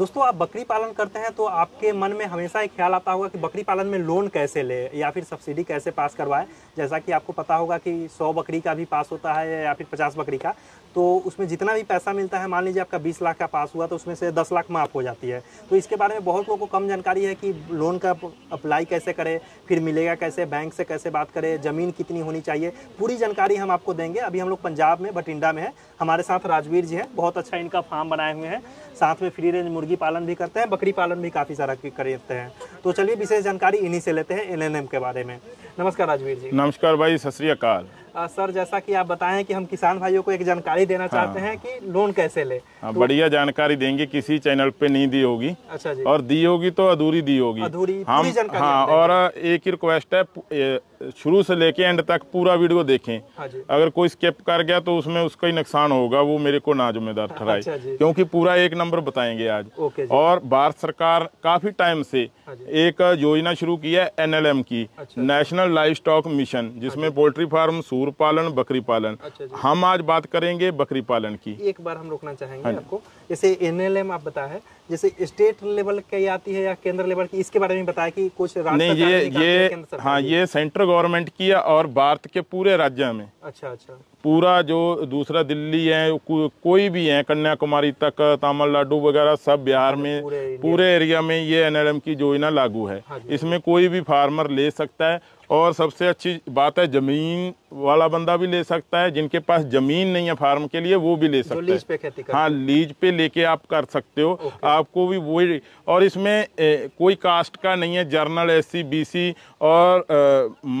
दोस्तों आप बकरी पालन करते हैं तो आपके मन में हमेशा एक ख्याल आता होगा कि बकरी पालन में लोन कैसे ले या फिर सब्सिडी कैसे पास करवाएं जैसा कि आपको पता होगा कि सौ बकरी का भी पास होता है या फिर पचास बकरी का तो उसमें जितना भी पैसा मिलता है मान लीजिए आपका 20 लाख का पास हुआ तो उसमें से 10 लाख माफ़ हो जाती है तो इसके बारे में बहुत लोगों को कम जानकारी है कि लोन का अप्लाई कैसे करें फिर मिलेगा कैसे बैंक से कैसे बात करें ज़मीन कितनी होनी चाहिए पूरी जानकारी हम आपको देंगे अभी हम लोग पंजाब में बठिंडा में है हमारे साथ राजवीर जी हैं बहुत अच्छा इनका फार्म बनाए हुए हैं साथ में फ्री रेंज मुर्गी पालन भी करते हैं बकरी पालन भी काफ़ी सारा करते हैं तो चलिए विशेष जानकारी इन्हीं से लेते हैं एल के बारे में नमस्कार राजवीर जी नमस्कार भाई सत श्रीकाल आ, सर जैसा कि आप बताएं कि हम किसान भाइयों को एक जानकारी देना हाँ। चाहते हैं कि लोन कैसे ले हाँ, तो... बढ़िया जानकारी देंगे किसी चैनल पे नहीं दी होगी अच्छा जी और दी होगी तो अधूरी दी होगी अधूरी हम हाँ और एक ही रिक्वेस्ट है शुरू से लेके एंड तक पूरा वीडियो देखें हाँ अगर कोई स्किप कर गया तो उसमें उसका ही नुकसान होगा वो मेरे को ना जिम्मेदार ठहराए अच्छा क्योंकि पूरा एक नंबर बताएंगे आज और भारत सरकार काफी टाइम से हाँ एक योजना शुरू की है एनएलएम की अच्छा नेशनल लाइफ स्टॉक मिशन जिसमें पोल्ट्री फार्म सूर पालन बकरी पालन अच्छा हम आज बात करेंगे बकरी पालन की एक बार हम रोकना चाहेंगे हाँ आपको जैसे एनएलएम आप बताए जैसे स्टेट लेवल की आती है या केंद्र लेवल की इसके बारे में बताया कि कुछ नहीं ये ये हाँ ये सेंट्रल गवर्नमेंट की है और भारत के पूरे राज्य में अच्छा अच्छा पूरा जो दूसरा दिल्ली है को, कोई भी है कन्याकुमारी तक तमिलनाडु वगैरह सब बिहार में पूरे एरिया में ये एनएलएम की योजना लागू है हाँ इसमें कोई भी फार्मर ले सकता है और सबसे अच्छी बात है ज़मीन वाला बंदा भी ले सकता है जिनके पास ज़मीन नहीं है फार्म के लिए वो भी ले सकता लीज पे खेती हाँ लीज पे लेके आप कर सकते हो आपको भी वही और इसमें ए, कोई कास्ट का नहीं है जर्नल एस सी और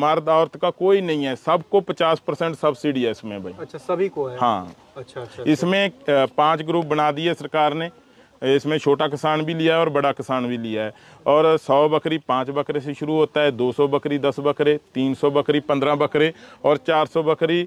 मर्द औरत का कोई नहीं है सबको पचास परसेंट सब्सिडी है इसमें इसमें भाई अच्छा सभी को है हाँ अच्छा अच्छा, अच्छा। इसमें पांच ग्रुप बना दिए सरकार ने इसमें छोटा किसान भी लिया है और बड़ा किसान भी लिया है और सौ बकरी पाँच बकरे से शुरू होता है दो सौ बकरी दस बकरे तीन सौ बकरी पंद्रह बकरे और चार सौ बकरी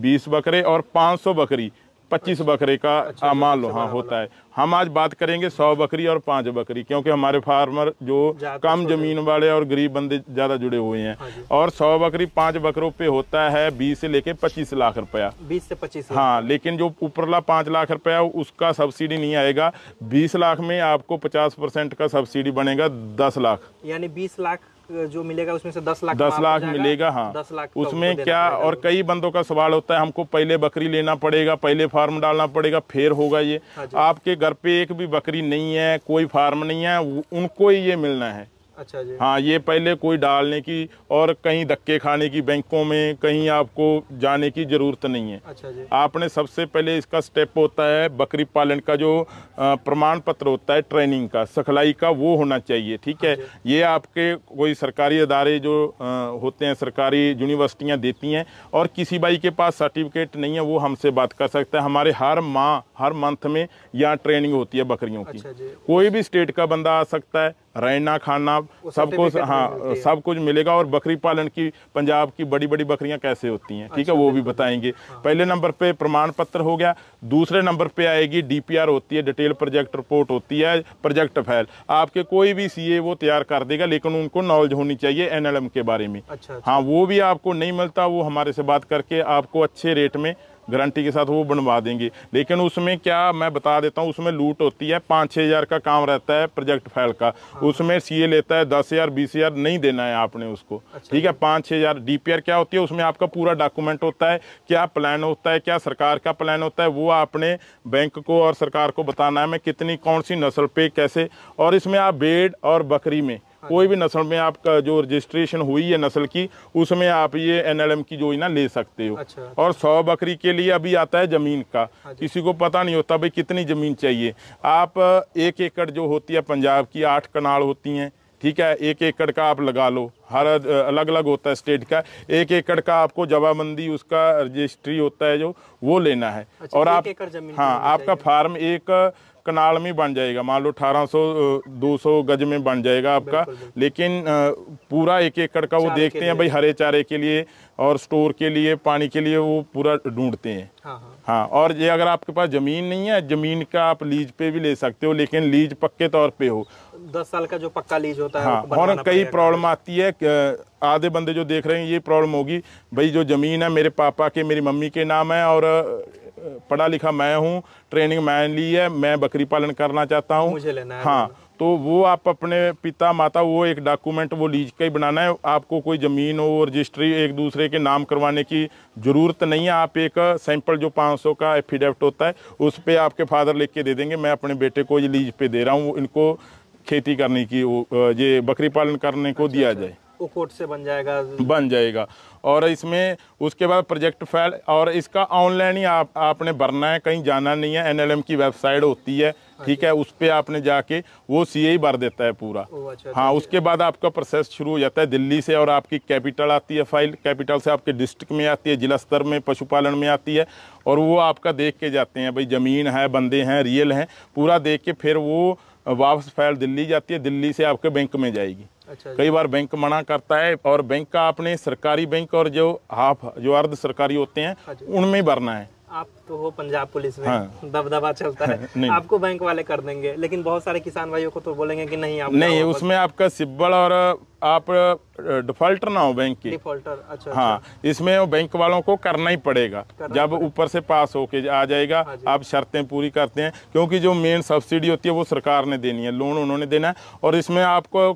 बीस बकरे और पाँच सौ बकरी पच्चीस बकरे का अच्छा, मान लो अच्छा, हाँ, हाँ होता है हम आज बात करेंगे सौ बकरी और पाँच बकरी क्योंकि हमारे फार्मर जो कम जमीन वाले और गरीब बंदे ज़्यादा जुड़े हुए हैं हाँ और सौ बकरी पाँच बकरों पे होता है बीस से लेके पच्चीस लाख रुपया बीस से पच्चीस हाँ लेकिन जो ऊपरला पाँच लाख रुपया उसका सब्सिडी नहीं आएगा बीस लाख में आपको पचास परसेंट का सब्सिडी बनेगा दस लाख यानी बीस लाख जो मिलेगा उसमें से दस लाख दस लाख मिलेगा हाँ दस लाख उसमें क्या और कई बंदों का सवाल होता है हमको पहले बकरी लेना पड़ेगा पहले फार्म डालना पड़ेगा फिर होगा ये हाँ आपके घर पे एक भी बकरी नहीं है कोई फार्म नहीं है उनको ही ये मिलना है अच्छा जी हाँ ये पहले कोई डालने की और कहीं धक्के खाने की बैंकों में कहीं आपको जाने की ज़रूरत नहीं है अच्छा जी आपने सबसे पहले इसका स्टेप होता है बकरी पालन का जो प्रमाण पत्र होता है ट्रेनिंग का सखलाई का वो होना चाहिए ठीक है हाँ ये आपके कोई सरकारी अदारे जो होते हैं सरकारी यूनिवर्सिटियाँ देती हैं और किसी भाई के पास सर्टिफिकेट नहीं है वो हमसे बात कर सकता है हमारे हर माह हर मंथ में यहाँ ट्रेनिंग होती है बकरियों की अच्छा कोई भी स्टेट का बंदा आ सकता है रहना खाना सब कुछ हाँ सब कुछ मिलेगा और बकरी पालन की पंजाब की बड़ी बड़ी बकरियां कैसे होती हैं ठीक है अच्छा, वो भी बताएंगे हाँ। पहले नंबर पे प्रमाण पत्र हो गया दूसरे नंबर पे आएगी डीपीआर होती है डिटेल प्रोजेक्ट रिपोर्ट होती है प्रोजेक्ट फाइल आपके कोई भी सीए वो तैयार कर देगा लेकिन उनको नॉलेज होनी चाहिए एनएलएम के बारे में अच्छा, अच्छा। हाँ वो भी आपको नहीं मिलता वो हमारे से बात करके आपको अच्छे रेट में गारंटी के साथ वो बनवा देंगे लेकिन उसमें क्या मैं बता देता हूँ उसमें लूट होती है पाँच छः हज़ार का काम रहता है प्रोजेक्ट फाइल का हाँ। उसमें सीए लेता है दस हज़ार बीस हज़ार नहीं देना है आपने उसको अच्छा। ठीक है पाँच छः हज़ार डी क्या होती है उसमें आपका पूरा डॉक्यूमेंट होता है क्या प्लान होता है क्या सरकार का प्लान होता है वो आपने बैंक को और सरकार को बताना है मैं कितनी कौन सी नस्ल पे कैसे और इसमें आप बेड और बकरी में हाँ कोई भी नस्ल में आपका जो रजिस्ट्रेशन हुई है नस्ल की उसमें आप ये एनएलएम की योजना ले सकते हो अच्छा, अच्छा, और सौ बकरी के लिए अभी आता है ज़मीन का हाँ किसी को पता नहीं होता भाई कितनी ज़मीन चाहिए आप एक एकड़ जो होती है पंजाब की आठ कनाल होती हैं ठीक है एक एकड़ का आप लगा लो हर अलग अलग होता है स्टेट का एक एकड़ का आपको जवाबंदी उसका रजिस्ट्री होता है जो वो लेना है अच्छा, और आप हाँ आपका फार्म एक कनाल में बन जाएगा मान लो 1800 200 गज में बन जाएगा आपका लेकिन पूरा एक एकड़ का वो देखते हैं भाई हरे चारे के लिए और स्टोर के लिए पानी के लिए वो पूरा ढूंढते हैं हाँ, हाँ।, हाँ और ये अगर आपके पास ज़मीन नहीं है ज़मीन का आप लीज पे भी ले सकते हो लेकिन लीज पक्के तौर पर हो दस साल का जो पक्का लीज होता है हाँ, और कई प्रॉब्लम आती है आधे बंदे जो देख रहे हैं ये प्रॉब्लम होगी भाई जो ज़मीन है मेरे पापा के मेरी मम्मी के नाम है और पढ़ा लिखा मैं हूँ ट्रेनिंग मैंने ली है मैं बकरी पालन करना चाहता हूँ हाँ तो वो आप अपने पिता माता वो एक डॉक्यूमेंट वो लीज का ही बनाना है आपको कोई ज़मीन हो रजिस्ट्री एक दूसरे के नाम करवाने की ज़रूरत नहीं है आप एक सैंपल जो 500 का एफिडेविट होता है उस पर आपके फादर लिख के दे देंगे मैं अपने बेटे को ये लीज पे दे रहा हूँ इनको खेती करने की ये बकरी पालन करने को अच्छा, दिया अच्छा। जाए कोर्ट से बन जाएगा बन जाएगा और इसमें उसके बाद प्रोजेक्ट फाइल और इसका ऑनलाइन ही आप आपने भरना है कहीं जाना नहीं है एनएलएम की वेबसाइट होती है ठीक है अच्छा। उस पर आपने जाके वो सी ए भर देता है पूरा अच्छा, हाँ उसके बाद आपका प्रोसेस शुरू हो जाता है दिल्ली से और आपकी कैपिटल आती है फाइल कैपिटल से आपके डिस्ट्रिक्ट में आती है जिला स्तर में पशुपालन में आती है और वो आपका देख के जाते हैं भाई ज़मीन है बंदे हैं रियल हैं पूरा देख के फिर वो वापस फाइल दिल्ली जाती है दिल्ली से आपके बैंक में जाएगी अच्छा कई बार बैंक मना करता है और बैंक का आपने सरकारी बैंक और जो हाफ जो अर्ध सरकारी होते हैं हाँ उनमें भरना है आप तो वो पंजाब पुलिस में हाँ। दबदबा चलता है आपको बैंक वाले कर देंगे लेकिन बहुत सारे किसान भाइयों को तो बोलेंगे कि नहीं आप नहीं उसमें आपका सिब्बल और आप डिफॉल्टर ना हो बैंक के डिफॉल्टर अच्छा, अच्छा। हाँ अच्छा। इसमें बैंक वालों को करना ही पड़ेगा करना जब ऊपर से पास होके आ जाएगा हाँ आप शर्तें पूरी करते हैं क्योंकि जो मेन सब्सिडी होती है वो सरकार ने देनी है लोन उन्होंने देना है और इसमें आपको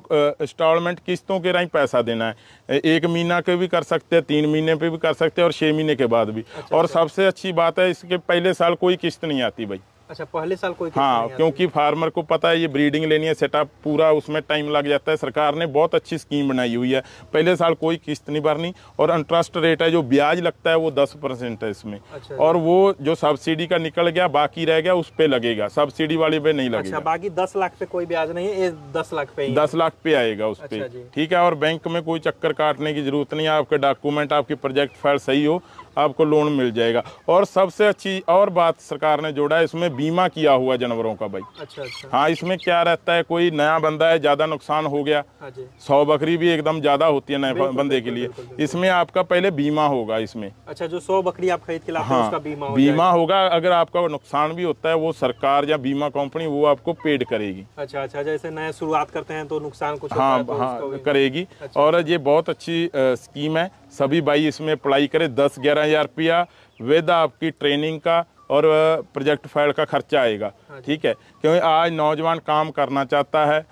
इंस्टॉलमेंट किस्तों के राही पैसा देना है एक महीना के भी कर सकते हैं तीन महीने पे भी कर सकते हैं और छः महीने के बाद भी अच्छा, और अच्छा। सबसे अच्छी बात है इस के पहले साल कोई किस्त नहीं आती भाई अच्छा पहले साल कोई हाँ क्योंकि फार्मर को पता है ये ब्रीडिंग लेनी है सेटअप पूरा उसमें टाइम लग जाता है सरकार ने बहुत अच्छी स्कीम बनाई हुई है पहले साल कोई किस्त नहीं भरनी और इंटरेस्ट रेट है जो ब्याज लगता है वो दस परसेंट है इसमें अच्छा, और वो जो सब्सिडी का निकल गया बाकी रह गया उस पर लगेगा सब्सिडी वाले पे नहीं अच्छा, लगेगा अच्छा, बाकी दस लाख पे कोई ब्याज नहीं है दस लाख पे दस लाख पे आएगा उस पर अच्छा ठीक है और बैंक में कोई चक्कर काटने की जरूरत नहीं है आपके डॉक्यूमेंट आपकी प्रोजेक्ट फाइल सही हो आपको लोन मिल जाएगा और सबसे अच्छी और बात सरकार ने जोड़ा है इसमें बीमा किया हुआ जानवरों का भाई अच्छा अच्छा हाँ इसमें क्या रहता है कोई नया बंदा है ज़्यादा नुकसान हो गया हाँ सौ बकरी भी एकदम ज़्यादा होती है नए बंदे के लिए इसमें आपका पहले बीमा होगा इसमें अच्छा जो सौ बकरी आप खरीद के लाते हाँ, बीमा होगा अगर आपका नुकसान भी होता है वो सरकार या बीमा कंपनी वो आपको पेड करेगी अच्छा अच्छा जैसे नया शुरुआत करते हैं तो नुकसान कुछ हाँ तो हाँ करेगी अच्छा। और ये बहुत अच्छी स्कीम है सभी भाई इसमें अप्लाई करें दस ग्यारह पंद्रह हज़ार रुपया विद आपकी ट्रेनिंग का और प्रोजेक्ट फाइल का खर्चा आएगा हाँ ठीक है क्योंकि आज नौजवान काम करना चाहता है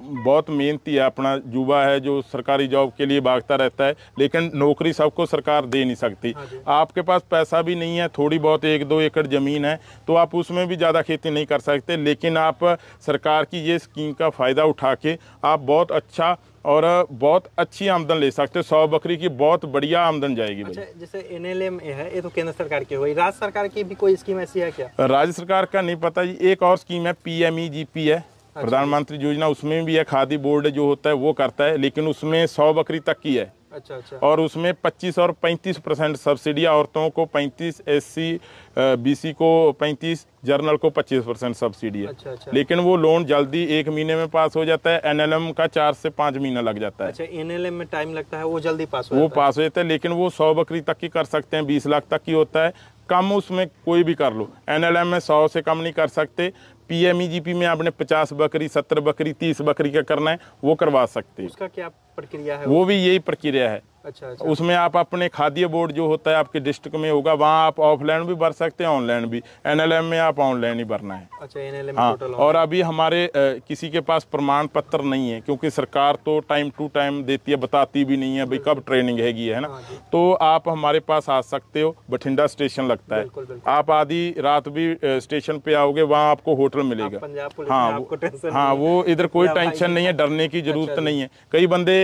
बहुत मेहनती है अपना युवा है जो सरकारी जॉब के लिए भागता रहता है लेकिन नौकरी सबको सरकार दे नहीं सकती हाँ आपके पास पैसा भी नहीं है थोड़ी बहुत एक दो एकड़ ज़मीन है तो आप उसमें भी ज़्यादा खेती नहीं कर सकते लेकिन आप सरकार की ये स्कीम का फ़ायदा उठा के आप बहुत अच्छा और बहुत अच्छी आमदन ले सकते हो सौ बकरी की बहुत बढ़िया आमदन जाएगी अच्छा, जैसे एन एल एम है ये तो केंद्र सरकार की हुई राज्य सरकार की भी कोई स्कीम ऐसी है क्या राज्य सरकार का नहीं पता जी एक और स्कीम है P M E G P है अच्छा, प्रधानमंत्री योजना उसमें भी है खादी बोर्ड जो होता है वो करता है लेकिन उसमें सौ बकरी तक की है अच्छा अच्छा और उसमें 25 और 35 परसेंट सब्सिडी औरतों को 35 एससी बीसी को 35 जर्नल को 25 परसेंट सब्सिडी है अच्छा, अच्छा। लेकिन वो लोन जल्दी एक महीने में पास हो जाता है एनएलएम का चार से पाँच महीना लग जाता है अच्छा एनएलएम में टाइम लगता है वो जल्दी पास हो वो पास हो जाता है लेकिन वो सौ बकरी तक की कर सकते हैं बीस लाख तक की होता है कम उसमें कोई भी कर लो एन में सौ से कम नहीं कर सकते पीएमईजीपी में आपने 50 बकरी 70 बकरी 30 बकरी का करना है वो करवा सकते हैं उसका क्या प्रक्रिया है वो भी यही प्रक्रिया है अच्छा, अच्छा उसमें आप अपने खाद्य बोर्ड जो होता है आपके डिस्ट्रिक्ट में होगा वहाँ आप ऑफलाइन भी भर सकते हैं ऑनलाइन भी एनएलएम में आप ऑनलाइन ही भरना है अच्छा एनएलएम हाँ और अभी हमारे किसी के पास प्रमाण पत्र नहीं है क्योंकि सरकार तो टाइम टू टाइम देती है बताती भी नहीं है भाई कब ट्रेनिंग हैगी है ना हाँ तो आप हमारे पास आ सकते हो बठिंडा स्टेशन लगता है आप आधी रात भी स्टेशन पे आओगे वहाँ आपको होटल मिलेगा हाँ हाँ वो इधर कोई टेंशन नहीं है डरने की अच्छा, जरूरत नहीं है कई बंदे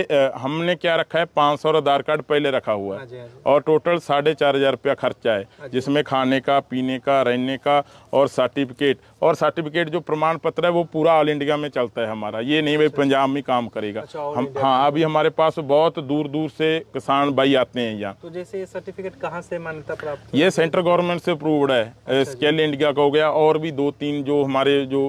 हमने क्या रखा है पाँच सौ आधार कार्ड पहले रखा हुआ है हाँ हाँ और टोटल साढ़े चार हज़ार रुपया खर्चा है हाँ जिसमें खाने का पीने का रहने का और सर्टिफिकेट और सर्टिफिकेट जो प्रमाण पत्र है वो पूरा ऑल इंडिया में चलता है हमारा ये नहीं भाई अच्छा। पंजाब में काम करेगा अच्छा, हम हाँ अभी हमारे पास बहुत दूर दूर से किसान भाई आते हैं यहाँ तो जैसे ये सर्टिफिकेट कहाँ से मान्यता प्राप्त ये सेंट्रल गवर्नमेंट से अप्रूव्ड है स्केल इंडिया अच्छा का हो गया और भी दो तीन जो हमारे जो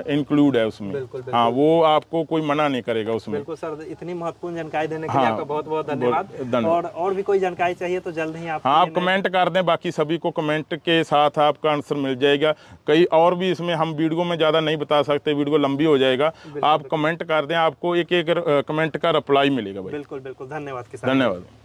इंक्लूड है उसमें बिल्कुल, बिल्कुल। हाँ वो आपको कोई मना नहीं करेगा उसमें बिल्कुल सर इतनी महत्वपूर्ण जानकारी देने के लिए हाँ, आपका बहुत बहुत धन्यवाद और और भी कोई जानकारी चाहिए तो जल्द ही आप हाँ आप कमेंट कर दें बाकी सभी को कमेंट के साथ आपका आंसर मिल जाएगा कई और भी इसमें हम वीडियो में ज़्यादा नहीं बता सकते वीडियो लंबी हो जाएगा आप कमेंट कर दें आपको एक एक कमेंट का रिप्लाई मिलेगा बिल्कुल बिल्कुल धन्यवाद धन्यवाद